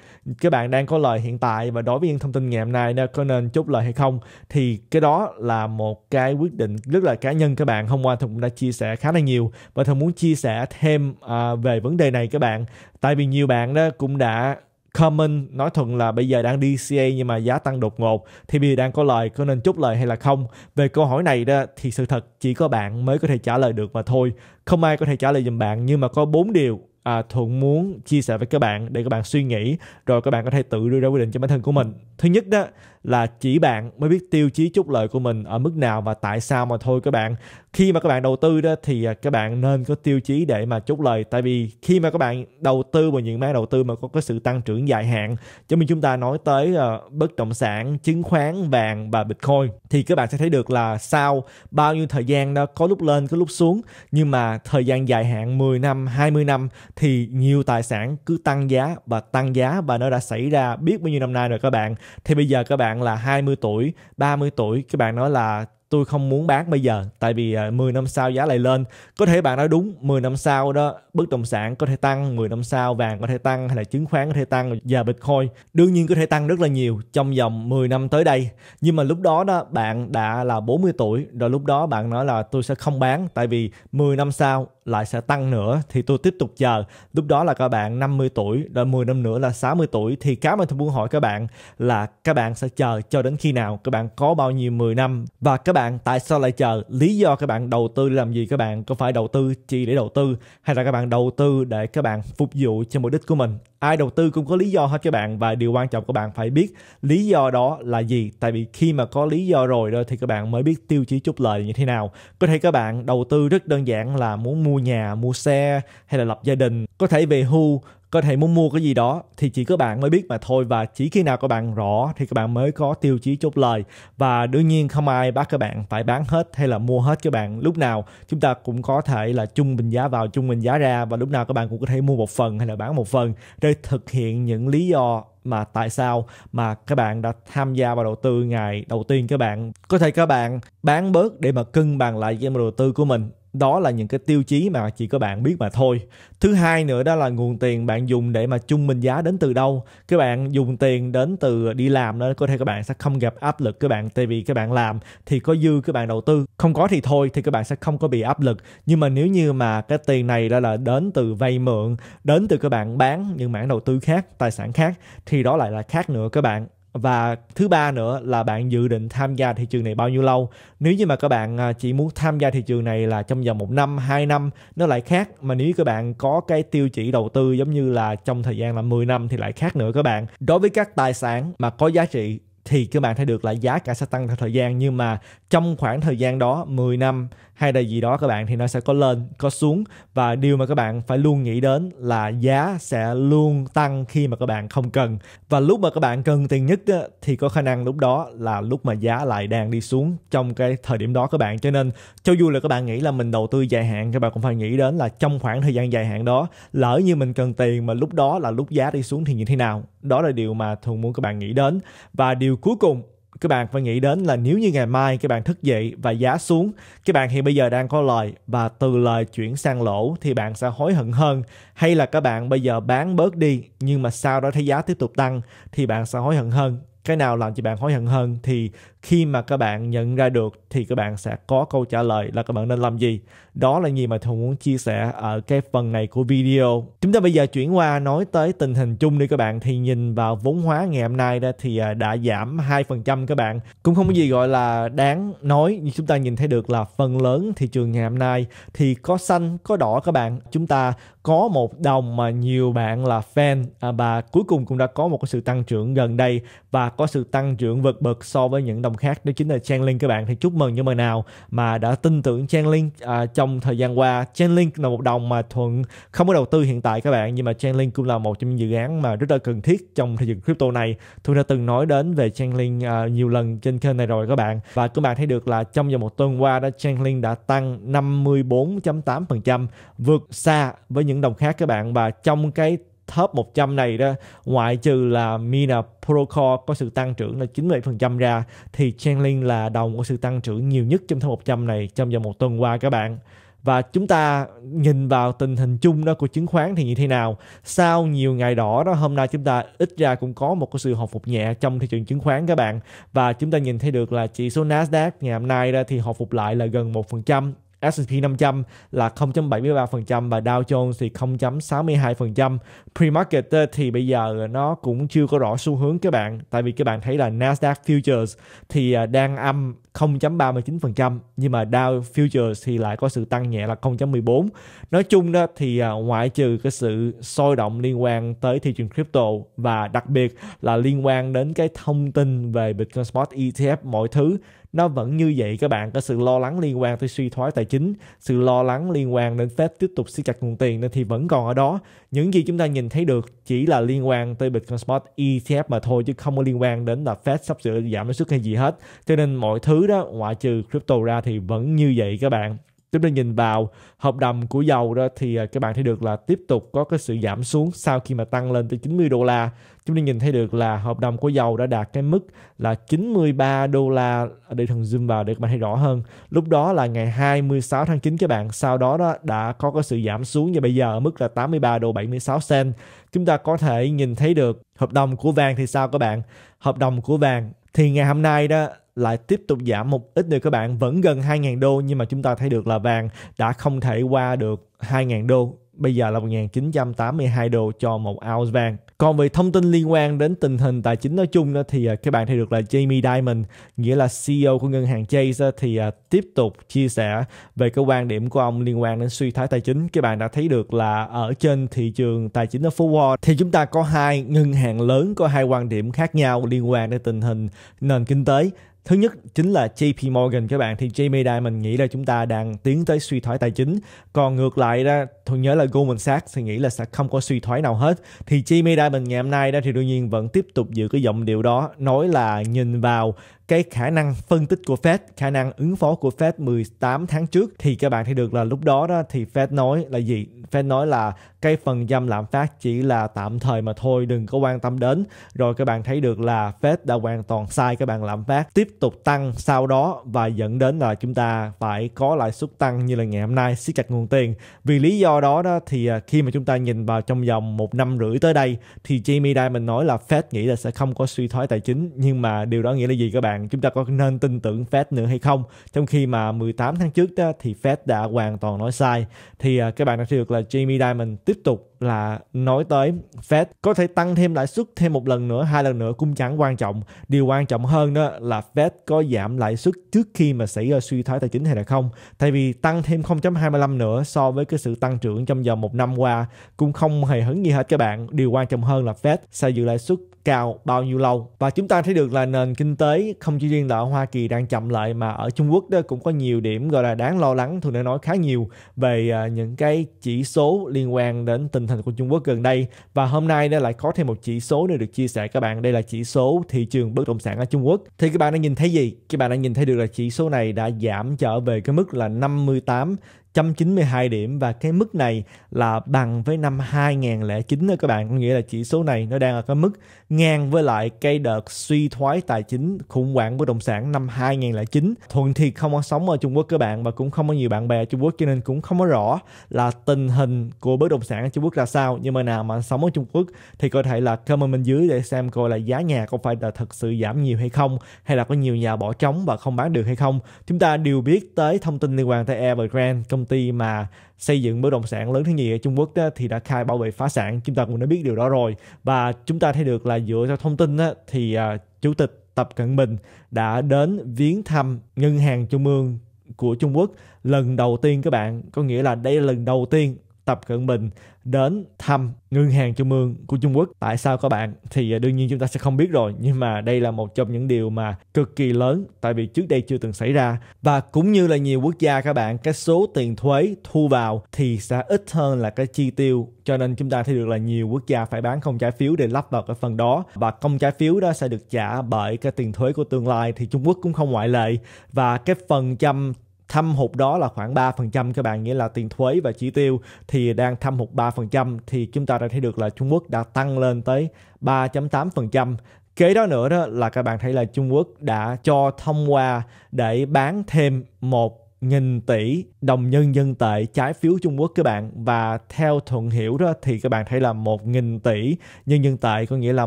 các bạn đang có lời hiện tại và đối với những thông tin ngày hôm nay có nên chốt lời hay không thì cái đó là một cái quyết định rất là cá nhân các bạn hôm qua cũng đã chia sẻ khá là nhiều và Thùm muốn chia sẻ thêm à, về vấn đề này các bạn tại vì nhiều bạn đó cũng đã comment nói thuận là bây giờ đang đi ca nhưng mà giá tăng đột ngột thì bây giờ đang có lời có nên chốt lời hay là không về câu hỏi này đó thì sự thật chỉ có bạn mới có thể trả lời được mà thôi không ai có thể trả lời giùm bạn nhưng mà có bốn điều à, thuận muốn chia sẻ với các bạn để các bạn suy nghĩ rồi các bạn có thể tự đưa ra quyết định cho bản thân của mình thứ nhất đó là chỉ bạn mới biết tiêu chí chốt lợi của mình ở mức nào và tại sao mà thôi các bạn khi mà các bạn đầu tư đó thì à, các bạn nên có tiêu chí để mà chốt lời tại vì khi mà các bạn đầu tư vào những mã đầu tư mà có cái sự tăng trưởng dài hạn cho như chúng ta nói tới uh, bất động sản chứng khoán vàng và bitcoin thì các bạn sẽ thấy được là sau bao nhiêu thời gian đó có lúc lên có lúc xuống nhưng mà thời gian dài hạn 10 năm 20 năm thì nhiều tài sản cứ tăng giá và tăng giá và nó đã xảy ra biết bao nhiêu năm nay rồi các bạn thì bây giờ các bạn bạn là 20 tuổi, 30 tuổi, các bạn nói là tôi không muốn bán bây giờ tại vì 10 ờ, năm sau giá lại lên. Có thể bạn nói đúng, 10 năm sau đó bất động sản có thể tăng, 10 năm sau vàng có thể tăng hay là chứng khoán có thể tăng và Bitcoin đương nhiên có thể tăng rất là nhiều trong vòng 10 năm tới đây. Nhưng mà lúc đó đó bạn đã là 40 tuổi rồi lúc đó bạn nói là tôi sẽ không bán tại vì 10 năm sau lại sẽ tăng nữa thì tôi tiếp tục chờ. Lúc đó là các bạn 50 tuổi, đợi 10 năm nữa là 60 tuổi thì cá mà tôi muốn hỏi các bạn là các bạn sẽ chờ cho đến khi nào? Các bạn có bao nhiêu 10 năm và các bạn tại sao lại chờ? Lý do các bạn đầu tư làm gì các bạn? Có phải đầu tư chỉ để đầu tư hay là các bạn đầu tư để các bạn phục vụ cho mục đích của mình? Ai đầu tư cũng có lý do hết các bạn và điều quan trọng các bạn phải biết lý do đó là gì tại vì khi mà có lý do rồi đó thì các bạn mới biết tiêu chí trục lời như thế nào. Có thể các bạn đầu tư rất đơn giản là muốn mua mua nhà mua xe hay là lập gia đình có thể về hưu có thể muốn mua cái gì đó thì chỉ có bạn mới biết mà thôi và chỉ khi nào các bạn rõ thì các bạn mới có tiêu chí chốt lời và đương nhiên không ai bắt các bạn phải bán hết hay là mua hết các bạn lúc nào chúng ta cũng có thể là chung bình giá vào chung bình giá ra và lúc nào các bạn cũng có thể mua một phần hay là bán một phần để thực hiện những lý do mà tại sao mà các bạn đã tham gia vào đầu tư ngày đầu tiên các bạn có thể các bạn bán bớt để mà cân bằng lại game đầu tư của mình đó là những cái tiêu chí mà chỉ có bạn biết mà thôi thứ hai nữa đó là nguồn tiền bạn dùng để mà chung minh giá đến từ đâu các bạn dùng tiền đến từ đi làm đó có thể các bạn sẽ không gặp áp lực các bạn tại vì các bạn làm thì có dư các bạn đầu tư không có thì thôi thì các bạn sẽ không có bị áp lực nhưng mà nếu như mà cái tiền này đó là đến từ vay mượn đến từ các bạn bán những mảng đầu tư khác tài sản khác thì đó lại là khác nữa các bạn và thứ ba nữa là bạn dự định tham gia thị trường này bao nhiêu lâu nếu như mà các bạn à, chỉ muốn tham gia thị trường này là trong vòng một năm hai năm nó lại khác mà nếu các bạn có cái tiêu chỉ đầu tư giống như là trong thời gian là 10 năm thì lại khác nữa các bạn đối với các tài sản mà có giá trị thì các bạn thấy được là giá cả sẽ tăng theo thời gian nhưng mà trong khoảng thời gian đó 10 năm hay là gì đó các bạn thì nó sẽ có lên có xuống và điều mà các bạn phải luôn nghĩ đến là giá sẽ luôn tăng khi mà các bạn không cần và lúc mà các bạn cần tiền nhất thì có khả năng lúc đó là lúc mà giá lại đang đi xuống trong cái thời điểm đó các bạn cho nên cho dù là các bạn nghĩ là mình đầu tư dài hạn các bạn cũng phải nghĩ đến là trong khoảng thời gian dài hạn đó lỡ như mình cần tiền mà lúc đó là lúc giá đi xuống thì như thế nào đó là điều mà thường muốn các bạn nghĩ đến và điều cuối cùng các bạn phải nghĩ đến là nếu như ngày mai các bạn thức dậy và giá xuống, các bạn hiện bây giờ đang có lời và từ lời chuyển sang lỗ thì bạn sẽ hối hận hơn hay là các bạn bây giờ bán bớt đi nhưng mà sau đó thấy giá tiếp tục tăng thì bạn sẽ hối hận hơn. Cái nào làm cho bạn hối hận hơn thì khi mà các bạn nhận ra được thì các bạn sẽ có câu trả lời là các bạn nên làm gì đó là gì mà thùng muốn chia sẻ ở cái phần này của video chúng ta bây giờ chuyển qua nói tới tình hình chung đi các bạn thì nhìn vào vốn hóa ngày hôm nay đó thì à, đã giảm 2% các bạn cũng không có gì gọi là đáng nói như chúng ta nhìn thấy được là phần lớn thị trường ngày hôm nay thì có xanh có đỏ các bạn chúng ta có một đồng mà nhiều bạn là fan à, và cuối cùng cũng đã có một sự tăng trưởng gần đây và có sự tăng trưởng vượt bậc so với những đồng khác đó chính là Changlin các bạn thì chúc mừng những bạn nào mà đã tin tưởng Changlin à, trong trong thời gian qua Chainlink là một đồng mà thuận không có đầu tư hiện tại các bạn nhưng mà Chainlink cũng là một trong những dự án mà rất là cần thiết trong thị trường crypto này thuận đã từng nói đến về Chainlink uh, nhiều lần trên kênh này rồi các bạn và các bạn thấy được là trong vòng một tuần qua đã Chainlink đã tăng 54.8% vượt xa với những đồng khác các bạn và trong cái top 100 này đó ngoại trừ là Mina Protocol có sự tăng trưởng là 97% ra thì Chainlink là đồng có sự tăng trưởng nhiều nhất trong top 100 này trong vòng một tuần qua các bạn và chúng ta nhìn vào tình hình chung đó của chứng khoán thì như thế nào sau nhiều ngày đỏ đó hôm nay chúng ta ít ra cũng có một cái sự hồi phục nhẹ trong thị trường chứng khoán các bạn và chúng ta nhìn thấy được là chỉ số Nasdaq ngày hôm nay ra thì hồi phục lại là gần 1% S&P 500 là 0.73% và Dow Jones thì 0.62%. Pre-market thì bây giờ nó cũng chưa có rõ xu hướng các bạn tại vì các bạn thấy là Nasdaq Futures thì à, đang âm 0.39% nhưng mà Dow Futures thì lại có sự tăng nhẹ là 0.14. Nói chung đó thì à, ngoại trừ cái sự sôi động liên quan tới thị trường crypto và đặc biệt là liên quan đến cái thông tin về Bitcoin Spot ETF mọi thứ nó vẫn như vậy các bạn có sự lo lắng liên quan tới suy thoái tài chính sự lo lắng liên quan đến Fed tiếp tục siết chặt nguồn tiền nên thì vẫn còn ở đó những gì chúng ta nhìn thấy được chỉ là liên quan tới Bitcoin Spot ETF mà thôi chứ không có liên quan đến là Fed sắp sửa giảm lãi suất hay gì hết cho nên mọi thứ đó ngoại trừ crypto ra thì vẫn như vậy các bạn chúng ta nhìn vào hợp đồng của dầu đó thì à, các bạn thấy được là tiếp tục có cái sự giảm xuống sau khi mà tăng lên tới 90 đô la chúng ta nhìn thấy được là hợp đồng của dầu đã đạt cái mức là 93 đô la để thần zoom vào để các bạn thấy rõ hơn lúc đó là ngày 26 tháng 9 các bạn sau đó đó đã có cái sự giảm xuống và bây giờ ở mức là 83 đô 76 sen chúng ta có thể nhìn thấy được hợp đồng của vàng thì sao các bạn hợp đồng của vàng thì ngày hôm nay đó lại tiếp tục giảm một ít nữa các bạn vẫn gần 2.000 đô nhưng mà chúng ta thấy được là vàng đã không thể qua được 2.000 đô bây giờ là 1982 đô cho một ounce vàng. Còn về thông tin liên quan đến tình hình tài chính nói chung đó thì à, các bạn thấy được là Jamie Dimon, nghĩa là CEO của ngân hàng Chase thì à, tiếp tục chia sẻ về cái quan điểm của ông liên quan đến suy thoái tài chính. Các bạn đã thấy được là ở trên thị trường tài chính ở Forward thì chúng ta có hai ngân hàng lớn có hai quan điểm khác nhau liên quan đến tình hình nền kinh tế Thứ nhất chính là JP Morgan các bạn thì Jamie Dimon nghĩ là chúng ta đang tiến tới suy thoái tài chính. Còn ngược lại ra tôi nhớ là Goldman Sachs thì nghĩ là sẽ không có suy thoái nào hết. Thì Jamie Dimon ngày hôm nay đó thì đương nhiên vẫn tiếp tục giữ cái giọng điệu đó nói là nhìn vào cái khả năng phân tích của Fed, khả năng ứng phó của Fed 18 tháng trước thì các bạn thấy được là lúc đó đó thì Fed nói là gì? Fed nói là cái phần trăm lạm phát chỉ là tạm thời mà thôi, đừng có quan tâm đến. Rồi các bạn thấy được là Fed đã hoàn toàn sai các bạn lạm phát tiếp tục tăng sau đó và dẫn đến là chúng ta phải có lãi suất tăng như là ngày hôm nay siết chặt nguồn tiền. Vì lý do đó đó thì à, khi mà chúng ta nhìn vào trong vòng một năm rưỡi tới đây thì Jamie Dimon nói là Fed nghĩ là sẽ không có suy thoái tài chính nhưng mà điều đó nghĩa là gì các bạn? rằng chúng ta có nên tin tưởng Fed nữa hay không trong khi mà 18 tháng trước đó, thì Fed đã hoàn toàn nói sai thì à, các bạn đã thấy được là Jamie Dimon tiếp tục là nói tới Fed có thể tăng thêm lãi suất thêm một lần nữa, hai lần nữa cũng chẳng quan trọng. Điều quan trọng hơn đó là Fed có giảm lãi suất trước khi mà xảy ra suy thoái tài chính hay là không. Tại vì tăng thêm 0.25 nữa so với cái sự tăng trưởng trong vòng một năm qua cũng không hề hứng gì hết các bạn. Điều quan trọng hơn là Fed sẽ giữ lãi suất cao bao nhiêu lâu và chúng ta thấy được là nền kinh tế không chỉ riêng là ở Hoa Kỳ đang chậm lại mà ở Trung Quốc đó cũng có nhiều điểm gọi là đáng lo lắng thường đã nói khá nhiều về à, những cái chỉ số liên quan đến tình thành của Trung Quốc gần đây và hôm nay nó lại có thêm một chỉ số nữa được chia sẻ các bạn đây là chỉ số thị trường bất động sản ở Trung Quốc thì các bạn đã nhìn thấy gì các bạn đã nhìn thấy được là chỉ số này đã giảm trở về cái mức là 58 192 điểm và cái mức này là bằng với năm 2009 đó các bạn có nghĩa là chỉ số này nó đang ở cái mức ngang với lại cái đợt suy thoái tài chính khủng hoảng bất động sản năm 2009 Thuận thì không có sống ở Trung Quốc các bạn và cũng không có nhiều bạn bè ở Trung Quốc cho nên cũng không có rõ là tình hình của bất động sản ở Trung Quốc ra sao nhưng mà nào mà sống ở Trung Quốc thì có thể là comment bên dưới để xem coi là giá nhà có phải là thật sự giảm nhiều hay không hay là có nhiều nhà bỏ trống và không bán được hay không chúng ta đều biết tới thông tin liên quan tới Evergrande công công ty mà xây dựng bất động sản lớn thứ nhì ở Trung Quốc đó, thì đã khai bảo vệ phá sản chúng ta cũng đã biết điều đó rồi và chúng ta thấy được là dựa theo thông tin đó, thì uh, chủ tịch Tập Cận Bình đã đến viếng thăm ngân hàng trung ương của Trung Quốc lần đầu tiên các bạn có nghĩa là đây là lần đầu tiên Tập Cận Bình đến thăm ngân hàng trung ương của Trung Quốc. Tại sao các bạn? Thì à, đương nhiên chúng ta sẽ không biết rồi, nhưng mà đây là một trong những điều mà cực kỳ lớn tại vì trước đây chưa từng xảy ra. Và cũng như là nhiều quốc gia các bạn, cái số tiền thuế thu vào thì sẽ ít hơn là cái chi tiêu cho nên chúng ta thấy được là nhiều quốc gia phải bán không trái phiếu để lắp vào cái phần đó và công trái phiếu đó sẽ được trả bởi cái tiền thuế của tương lai thì Trung Quốc cũng không ngoại lệ và cái phần trăm thâm hụt đó là khoảng 3% các bạn nghĩa là tiền thuế và chi tiêu thì đang thâm hụt 3% thì chúng ta đã thấy được là Trung Quốc đã tăng lên tới 3.8% kế đó nữa đó là các bạn thấy là Trung Quốc đã cho thông qua để bán thêm một nghìn tỷ đồng nhân dân tệ trái phiếu Trung Quốc các bạn và theo thuận hiểu đó thì các bạn thấy là một nghìn tỷ nhân dân tệ có nghĩa là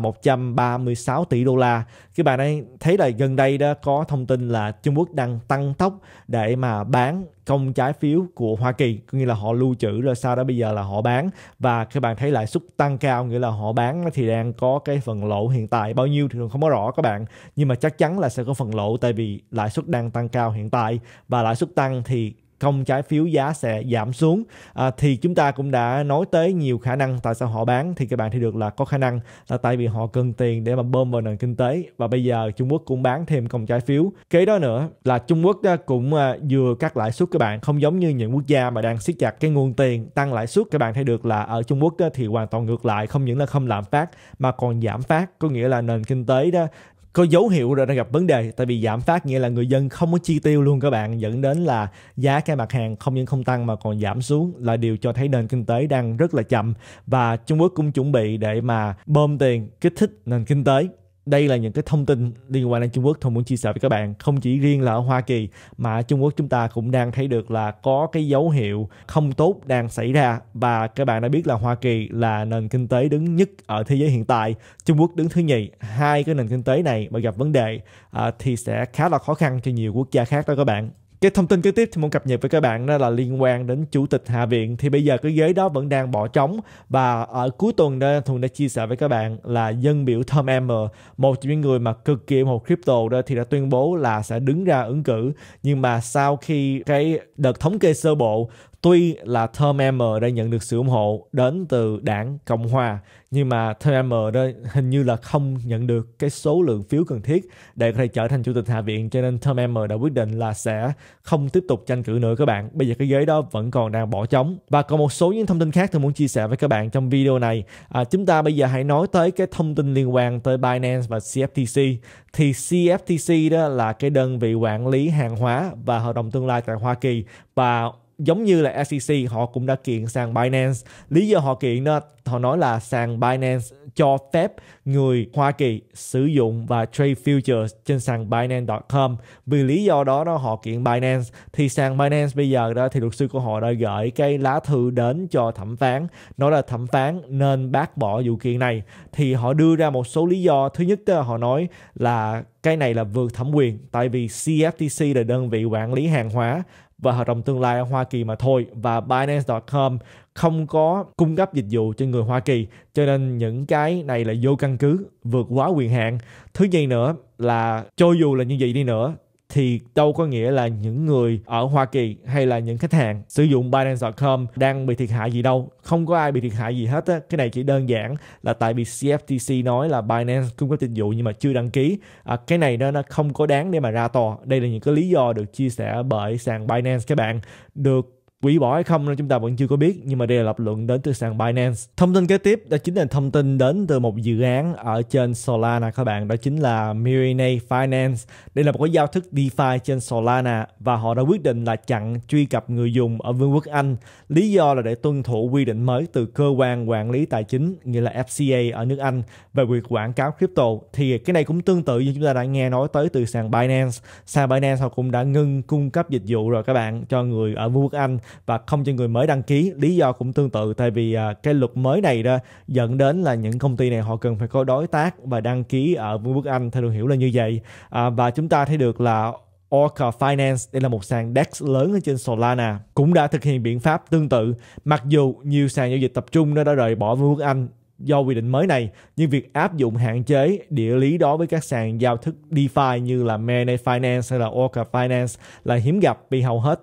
136 tỷ đô la các bạn ấy thấy là gần đây đó có thông tin là Trung Quốc đang tăng tốc để mà bán công trái phiếu của Hoa Kỳ có nghĩa là họ lưu trữ rồi sau đó bây giờ là họ bán và các bạn thấy lãi suất tăng cao nghĩa là họ bán thì đang có cái phần lỗ hiện tại bao nhiêu thì không có rõ các bạn nhưng mà chắc chắn là sẽ có phần lỗ tại vì lãi suất đang tăng cao hiện tại và lãi suất tăng thì không trái phiếu giá sẽ giảm xuống à, thì chúng ta cũng đã nói tới nhiều khả năng tại sao họ bán thì các bạn thì được là có khả năng là tại vì họ cần tiền để mà bơm vào nền kinh tế và bây giờ Trung Quốc cũng bán thêm công trái phiếu kế đó nữa là Trung Quốc à, cũng à, vừa cắt lãi suất các bạn không giống như những quốc gia mà đang siết chặt cái nguồn tiền tăng lãi suất các bạn thấy được là ở Trung Quốc à, thì hoàn toàn ngược lại không những là không lạm phát mà còn giảm phát có nghĩa là nền kinh tế đó có dấu hiệu rồi đang gặp vấn đề tại vì giảm phát nghĩa là người dân không có chi tiêu luôn các bạn dẫn đến là giá các mặt hàng không những không tăng mà còn giảm xuống là điều cho thấy nền kinh tế đang rất là chậm và Trung Quốc cũng chuẩn bị để mà bơm tiền kích thích nền kinh tế đây là những cái thông tin liên quan đến Trung Quốc thông muốn chia sẻ với các bạn không chỉ riêng là ở Hoa Kỳ mà Trung Quốc chúng ta cũng đang thấy được là có cái dấu hiệu không tốt đang xảy ra và các bạn đã biết là Hoa Kỳ là nền kinh tế đứng nhất ở thế giới hiện tại Trung Quốc đứng thứ nhì hai cái nền kinh tế này mà gặp vấn đề à, thì sẽ khá là khó khăn cho nhiều quốc gia khác đó các bạn cái thông tin kế tiếp thì muốn cập nhật với các bạn đó là liên quan đến chủ tịch hạ viện thì bây giờ cái ghế đó vẫn đang bỏ trống và ở cuối tuần đó thuần đã chia sẻ với các bạn là dân biểu Tom Emmer một trong những người mà cực kỳ ủng hộ crypto đó thì đã tuyên bố là sẽ đứng ra ứng cử nhưng mà sau khi cái đợt thống kê sơ bộ tuy là Thơm M đã nhận được sự ủng hộ đến từ đảng Cộng Hòa nhưng mà Thơm M đó hình như là không nhận được cái số lượng phiếu cần thiết để có thể trở thành chủ tịch Hạ viện cho nên Thơm M đã quyết định là sẽ không tiếp tục tranh cử nữa các bạn. Bây giờ cái ghế đó vẫn còn đang bỏ trống. Và còn một số những thông tin khác tôi muốn chia sẻ với các bạn trong video này. À, chúng ta bây giờ hãy nói tới cái thông tin liên quan tới Binance và CFTC. Thì CFTC đó là cái đơn vị quản lý hàng hóa và hợp đồng tương lai tại Hoa Kỳ và giống như là SEC họ cũng đã kiện sàn Binance. Lý do họ kiện đó họ nói là sàn Binance cho phép người Hoa Kỳ sử dụng và trade futures trên sàn Binance.com. Vì lý do đó đó họ kiện Binance thì sàn Binance bây giờ đó thì luật sư của họ đã gửi cái lá thư đến cho thẩm phán nói là thẩm phán nên bác bỏ vụ kiện này thì họ đưa ra một số lý do thứ nhất đó họ nói là cái này là vượt thẩm quyền tại vì CFTC là đơn vị quản lý hàng hóa và hợp đồng tương lai ở Hoa Kỳ mà thôi và Binance.com không có cung cấp dịch vụ cho người Hoa Kỳ cho nên những cái này là vô căn cứ vượt quá quyền hạn thứ nhì nữa là cho dù là như vậy đi nữa thì đâu có nghĩa là những người ở Hoa Kỳ hay là những khách hàng sử dụng Binance.com đang bị thiệt hại gì đâu. Không có ai bị thiệt hại gì hết á. Cái này chỉ đơn giản là tại vì CFTC nói là Binance cung cấp dịch vụ nhưng mà chưa đăng ký. À, cái này nó nó không có đáng để mà ra tòa. Đây là những cái lý do được chia sẻ bởi sàn Binance các bạn được hủy bỏ hay không chúng ta vẫn chưa có biết nhưng mà đây là lập luận đến từ sàn Binance. Thông tin kế tiếp đó chính là thông tin đến từ một dự án ở trên Solana các bạn đó chính là Mirine Finance. Đây là một cái giao thức DeFi trên Solana và họ đã quyết định là chặn truy cập người dùng ở Vương quốc Anh. Lý do là để tuân thủ quy định mới từ cơ quan quản lý tài chính nghĩa là FCA ở nước Anh về việc quảng cáo crypto. Thì cái này cũng tương tự như chúng ta đã nghe nói tới từ sàn Binance. Sàn Binance họ cũng đã ngưng cung cấp dịch vụ rồi các bạn cho người ở Vương quốc Anh và không cho người mới đăng ký lý do cũng tương tự tại vì à, cái luật mới này đó dẫn đến là những công ty này họ cần phải có đối tác và đăng ký ở Vương quốc Anh theo được hiểu là như vậy à, và chúng ta thấy được là Orca Finance, đây là một sàn DEX lớn ở trên Solana, cũng đã thực hiện biện pháp tương tự. Mặc dù nhiều sàn giao dịch tập trung đã rời bỏ Vương quốc Anh do quy định mới này, nhưng việc áp dụng hạn chế địa lý đó với các sàn giao thức DeFi như là Mene Finance hay là Orca Finance là hiếm gặp vì hầu hết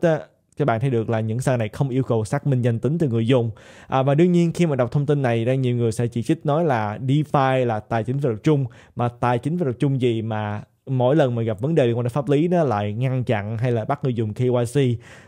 thì bạn thấy được là những sàn này không yêu cầu xác minh danh tính từ người dùng à, và đương nhiên khi mà đọc thông tin này đang nhiều người sẽ chỉ trích nói là DeFi là tài chính phi tập trung mà tài chính phi tập trung gì mà mỗi lần mà gặp vấn đề liên quan đến pháp lý nó lại ngăn chặn hay là bắt người dùng KYC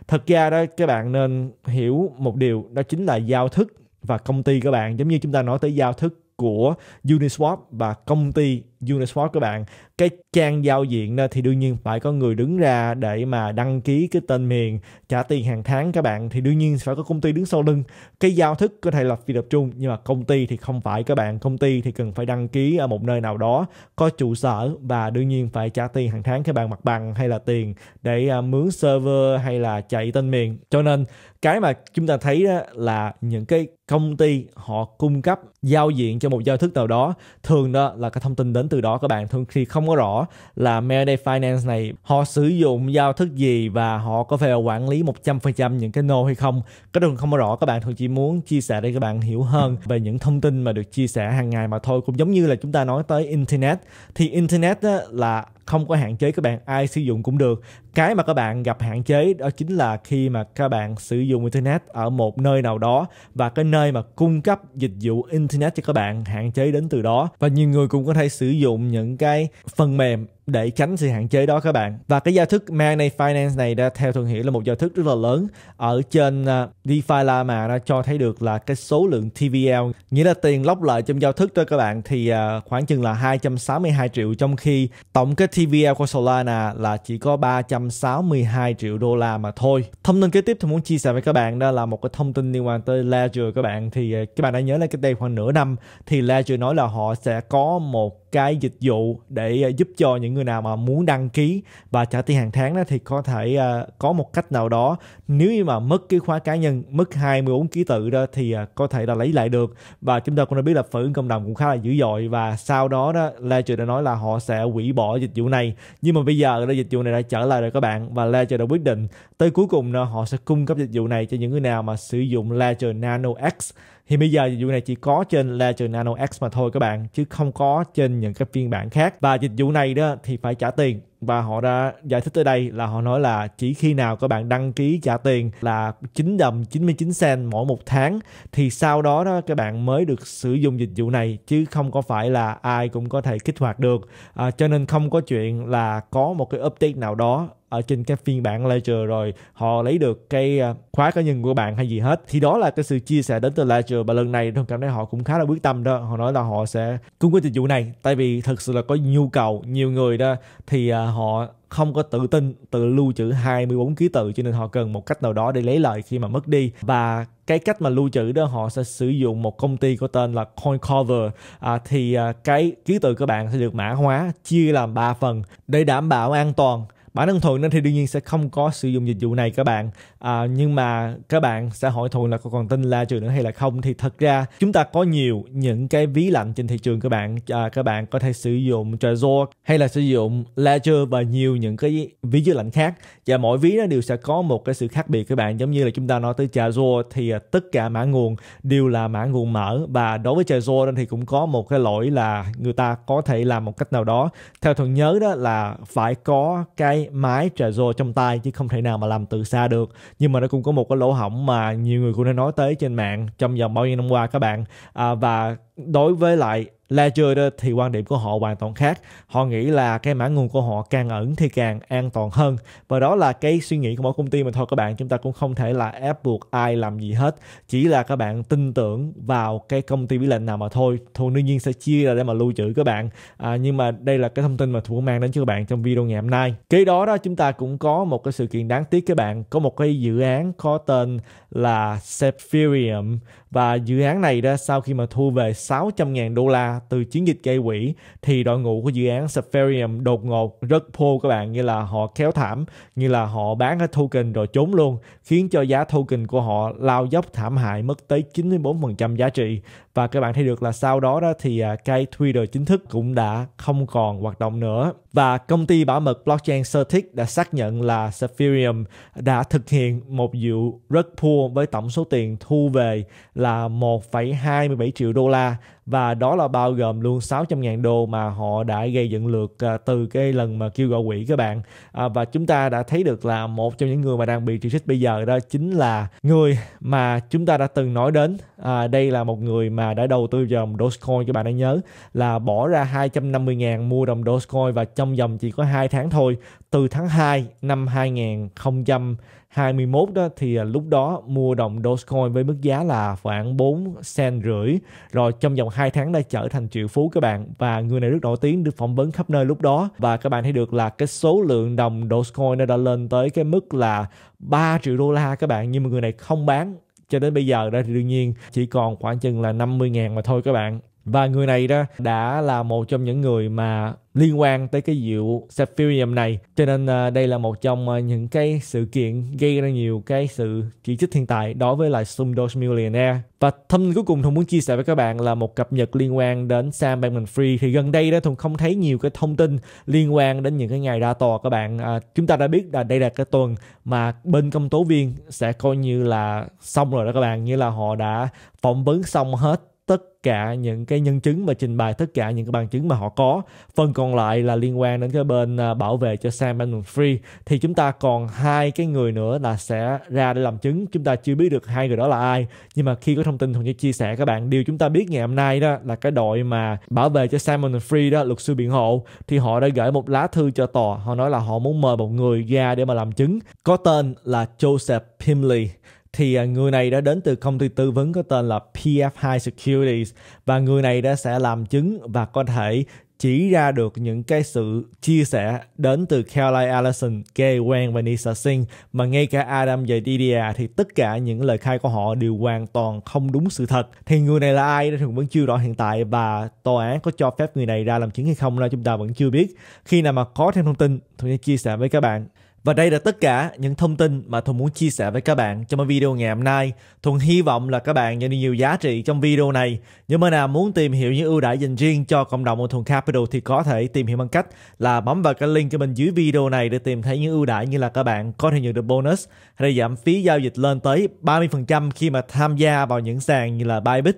thật ra đó các bạn nên hiểu một điều đó chính là giao thức và công ty các bạn giống như chúng ta nói tới giao thức của Uniswap và công ty Uniswap các bạn cái trang giao diện đó thì đương nhiên phải có người đứng ra để mà đăng ký cái tên miền trả tiền hàng tháng các bạn thì đương nhiên phải có công ty đứng sau lưng cái giao thức có thể là phi tập trung nhưng mà công ty thì không phải các bạn công ty thì cần phải đăng ký ở một nơi nào đó có trụ sở và đương nhiên phải trả tiền hàng tháng các bạn mặt bằng hay là tiền để à, mướn server hay là chạy tên miền cho nên cái mà chúng ta thấy đó là những cái công ty họ cung cấp giao diện cho một giao thức nào đó thường đó là cái thông tin đến từ đó các bạn thường khi không có rõ là Merriday Finance này họ sử dụng giao thức gì và họ có phải quản lý 100% những cái nô hay không cái đó không có rõ các bạn thường chỉ muốn chia sẻ để các bạn hiểu hơn về những thông tin mà được chia sẻ hàng ngày mà thôi cũng giống như là chúng ta nói tới internet thì internet là không có hạn chế các bạn ai sử dụng cũng được cái mà các bạn gặp hạn chế đó chính là khi mà các bạn sử dụng internet ở một nơi nào đó và cái nơi mà cung cấp dịch vụ internet cho các bạn hạn chế đến từ đó và nhiều người cũng có thể sử dụng những cái phần mềm để tránh sự hạn chế đó các bạn và cái giao thức Marinate Finance này đã theo thường hiểu là một giao thức rất là lớn ở trên à, DeFi là mà nó cho thấy được là cái số lượng TVL nghĩa là tiền lóc lại trong giao thức đó các bạn thì à, khoảng chừng là 262 triệu trong khi tổng cái TVL của Solana là chỉ có 362 triệu đô la mà thôi thông tin kế tiếp tôi muốn chia sẻ với các bạn đó là một cái thông tin liên quan tới Ledger các bạn thì à, các bạn đã nhớ là cái đây khoảng nửa năm thì Ledger nói là họ sẽ có một cái dịch vụ để ờ, giúp cho những người nào mà muốn đăng ký và trả tiền hàng tháng đó thì có thể ờ, có một cách nào đó nếu như mà mất cái khóa cá nhân mất 24 ký tự đó thì ờ, có thể là lấy lại được và chúng ta cũng đã biết là phản cộng đồng cũng khá là dữ dội và sau đó đó Ledger đã nói là họ sẽ hủy bỏ dịch vụ này nhưng mà bây giờ là dịch vụ này đã trở lại rồi các bạn và Ledger đã quyết định tới cuối cùng đó, họ sẽ cung cấp dịch vụ này cho những người nào mà sử dụng Ledger Nano X thì bây giờ dịch vụ này chỉ có trên Ledger Nano X mà thôi các bạn chứ không có trên những cái phiên bản khác và dịch vụ này đó thì phải trả tiền và họ đã giải thích tới đây là họ nói là chỉ khi nào các bạn đăng ký trả tiền là 9 đồng 99 cent mỗi một tháng thì sau đó đó các bạn mới được sử dụng dịch vụ này chứ không có phải là ai cũng có thể kích hoạt được à, cho nên không có chuyện là có một cái update nào đó ở trên cái phiên bản Ledger rồi họ lấy được cái à, khóa cá nhân của bạn hay gì hết thì đó là cái sự chia sẻ đến từ Ledger và lần này tôi cảm thấy họ cũng khá là quyết tâm đó họ nói là họ sẽ cung cấp dịch vụ này tại vì thực sự là có nhu cầu nhiều người đó thì à, họ không có tự tin tự lưu trữ 24 ký tự cho nên họ cần một cách nào đó để lấy lại khi mà mất đi và cái cách mà lưu trữ đó họ sẽ sử dụng một công ty có tên là CoinCover à, thì à, cái ký tự của bạn sẽ được mã hóa chia làm 3 phần để đảm bảo an toàn bản thân thuần nên thì đương nhiên sẽ không có sử dụng dịch vụ này các bạn à, nhưng mà các bạn sẽ hỏi thuần là còn tin la trừ nữa hay là không thì thật ra chúng ta có nhiều những cái ví lạnh trên thị trường các bạn à, các bạn có thể sử dụng Trezor hay là sử dụng Ledger và nhiều những cái ví dư lạnh khác và mỗi ví nó đều sẽ có một cái sự khác biệt các bạn giống như là chúng ta nói tới Trezor thì à, tất cả mã nguồn đều là mã nguồn mở và đối với Trezor thì cũng có một cái lỗi là người ta có thể làm một cách nào đó theo thuần nhớ đó là phải có cái máy máy rô trong tay chứ không thể nào mà làm từ xa được nhưng mà nó cũng có một cái lỗ hỏng mà nhiều người cũng đã nói tới trên mạng trong vòng bao nhiêu năm qua các bạn à, và đối với lại Ledger đó, thì quan điểm của họ hoàn toàn khác họ nghĩ là cái mã nguồn của họ càng ẩn thì càng an toàn hơn và đó là cái suy nghĩ của mỗi công ty mà thôi các bạn chúng ta cũng không thể là ép buộc ai làm gì hết chỉ là các bạn tin tưởng vào cái công ty bí lệnh nào mà thôi thuần đương nhiên sẽ chia ra để mà lưu trữ các bạn à, nhưng mà đây là cái thông tin mà thu mang đến cho các bạn trong video ngày hôm nay kế đó đó chúng ta cũng có một cái sự kiện đáng tiếc các bạn có một cái dự án có tên là Sephirium và dự án này đó sau khi mà thu về 600.000 đô la từ chiến dịch gây quỹ thì đội ngũ của dự án Safarium đột ngột rất poor các bạn như là họ kéo thảm như là họ bán cái token rồi trốn luôn khiến cho giá token của họ lao dốc thảm hại mất tới 94% giá trị và các bạn thấy được là sau đó đó thì à, cái Twitter chính thức cũng đã không còn hoạt động nữa và công ty bảo mật blockchain Certic đã xác nhận là Ethereum đã thực hiện một vụ rất poor với tổng số tiền thu về là 1,27 triệu đô la và đó là bao gồm luôn 600.000 đô mà họ đã gây dựng lượt à, từ cái lần mà kêu gọi quỹ các bạn à, và chúng ta đã thấy được là một trong những người mà đang bị chỉ trích bây giờ đó chính là người mà chúng ta đã từng nói đến à, đây là một người mà mà đã đầu tư dòng Dogecoin các bạn đã nhớ là bỏ ra 250 000 mua đồng Dogecoin và trong vòng chỉ có 2 tháng thôi từ tháng 2 năm 2021 đó thì à, lúc đó mua đồng Dogecoin với mức giá là khoảng 4 sen rưỡi rồi trong vòng 2 tháng đã trở thành triệu phú các bạn và người này rất nổi tiếng được phỏng vấn khắp nơi lúc đó và các bạn thấy được là cái số lượng đồng Dogecoin nó đã lên tới cái mức là 3 triệu đô la các bạn nhưng mà người này không bán cho đến bây giờ đó thì đương nhiên chỉ còn khoảng chừng là 50 ngàn mà thôi các bạn và người này đó đã là một trong những người mà liên quan tới cái diệu Saphirium này. Cho nên à, đây là một trong à, những cái sự kiện gây ra nhiều cái sự chỉ trích hiện tại đối với lại Slumdog Millionaire. Và thông cuối cùng Thùng muốn chia sẻ với các bạn là một cập nhật liên quan đến Sam bankman free Thì gần đây đó Thùng không thấy nhiều cái thông tin liên quan đến những cái ngày ra tòa các bạn. À, chúng ta đã biết là đây là cái tuần mà bên công tố viên sẽ coi như là xong rồi đó các bạn. Như là họ đã phỏng vấn xong hết tất cả những cái nhân chứng và trình bày tất cả những cái bằng chứng mà họ có phần còn lại là liên quan đến cái bên à, bảo vệ cho Sam Bankman Free thì chúng ta còn hai cái người nữa là sẽ ra để làm chứng chúng ta chưa biết được hai người đó là ai nhưng mà khi có thông tin Thuận Như chia sẻ các bạn điều chúng ta biết ngày hôm nay đó là cái đội mà bảo vệ cho Sam Bankman Free đó luật sư biện hộ thì họ đã gửi một lá thư cho tòa họ nói là họ muốn mời một người ra để mà làm chứng có tên là Joseph Pimley thì à, người này đã đến từ công ty tư vấn có tên là PF2 Securities và người này đã sẽ làm chứng và có thể chỉ ra được những cái sự chia sẻ đến từ Caroline Allison, Kay Wang và Nisa Singh mà ngay cả Adam và Didia thì tất cả những lời khai của họ đều hoàn toàn không đúng sự thật. Thì người này là ai thường vẫn chưa rõ hiện tại và tòa án có cho phép người này ra làm chứng hay không là chúng ta vẫn chưa biết. Khi nào mà có thêm thông tin, tôi sẽ chia sẻ với các bạn. Và đây là tất cả những thông tin mà Thuần muốn chia sẻ với các bạn trong video ngày hôm nay. Thuần hy vọng là các bạn nhận được nhiều giá trị trong video này. Nếu mà nào muốn tìm hiểu những ưu đãi dành riêng cho cộng đồng của Thuần Capital thì có thể tìm hiểu bằng cách là bấm vào cái link cho bên dưới video này để tìm thấy những ưu đãi như là các bạn có thể nhận được bonus hay là giảm phí giao dịch lên tới 30% khi mà tham gia vào những sàn như là Bybit